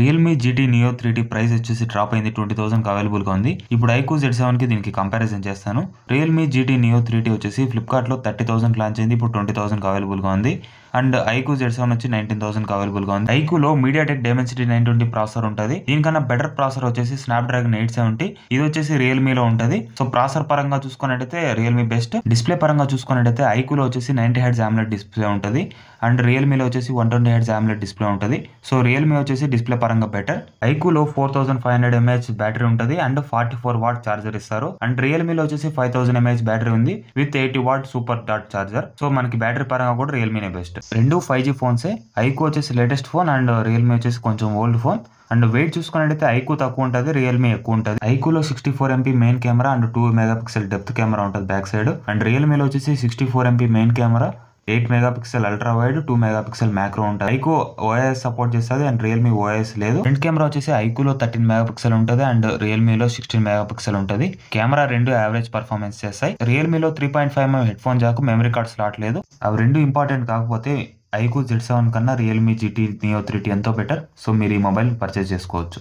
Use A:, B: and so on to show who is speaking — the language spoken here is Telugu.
A: Realme GT Neo three T price వచ్చేసి డ్రాప్ అయింది ట్వంటీ థౌసండ్కి అవైలబుల్గా ఉంది ఇప్పుడు ఐకూ జెడ్ సెవెన్కి దీనికి కంపారిజన్ చేస్తాను Realme GT Neo three T వచ్చేసి ఫ్లిప్కార్ట్లో థర్టీ థౌసండ్ లాంచ్ అయింది ఇప్పుడు ట్వంటీ థౌసండ్కి అవైలబుల్గా ఉంది అండ్ ఐక్యూ జెడ్ సెవెన్ వచ్చి నైన్టీన్ అవైలబుల్ అవైలబుల్గా ఉంది లో MediaTek Dimensity nine twenty processor ఉంటుంది దీనికన్నా బెటర్ ప్రాసెసర్ వచ్చేసి స్నాప్ డ్రాగన్ ఎయిట్ సెవెంటీ ఇది వచ్చేసి రియల్మీ లో ఉంటుంది సో ప్రాసెసర్ పరంగా చూసుకున్నట్టయితే రియల్మీ బెస్ట్ డిస్ప్లే పరంగా చూసుకున్నట్టయితే లో వచ్చేసి నైంటీ హెడ్ జామ్లెట్ డిస్ప్లే ఉంటుంది అండ్ రియల్మీలో వచ్చేసి వన్ ట్వంటీ హెడ్ జామ్లెట్ డిస్ప్లే ఉంటుంది సో రియల్మీ వచ్చేసి డిస్ప్లే పరంగా బెటర్ లో four thousand five hundred mAh battery ఉంటుంది and forty four watt charger ఇస్తారు అండ్ రియల్మీలో వచ్చేసి ఫైవ్ థౌసండ్ ఎంహెచ్ బ్యాటరీ ఉంది విత్ ఎయిటీ వాట్ సూపర్ డాట్ చార్జర్ సో మనకి బ్యాటరీ పరంగా కూడా రియల్మీనే బెస్ట్ రెండు ఫైవ్ జీ ఫోన్సే ఐకో వచ్చేసి లేటెస్ట్ ఫోన్ అండ్ రియల్మీ వచ్చేసి కొంచెం ఓల్డ్ ఫోన్ అండ్ వెయిట్ చూసుకున్నట్టయితే ఐకో తక్కువ ఉంటుంది రియల్మీ ఎక్కువ ఉంటుంది ఐకోలో sixty four MP main camera and two megapixel depth camera ఉంటుంది బ్యాక్ సైడ్ అండ్ రియల్మీలో వచ్చేసి sixty four MP main camera eight megapixel ultra wide two megapixel macro ఉంటుంది ఐకో ఓఎస్ సపోర్ట్ చేస్తుంది అండ్ రియల్మీ ఓఎస్ లేదు ఫ్రంట్ కెమెరా వచ్చేసి ఐకోలో థర్టీన్ మెగా పిక్సెల్ ఉంటుంది అండ్ రియల్మీలో సిక్స్టీన్ మెగా పిక్సెల్ ఉంటుంది కెమెరా రెండు యావరేజ్ పర్ఫార్మెన్స్ చేస్తాయి రియల్మీలో three point five mm headphone jack memory card slot లేదు అవి రెండు ఇంపార్టెంట్ కాకపోతే ఐకూ జెడ్ సెవెన్ కన్నా రియల్మీ జీటీ నియో త్రీ ఎంతో బెటర్ సో మీరు ఈ మొబైల్ పర్చేస్ చేసుకోవచ్చు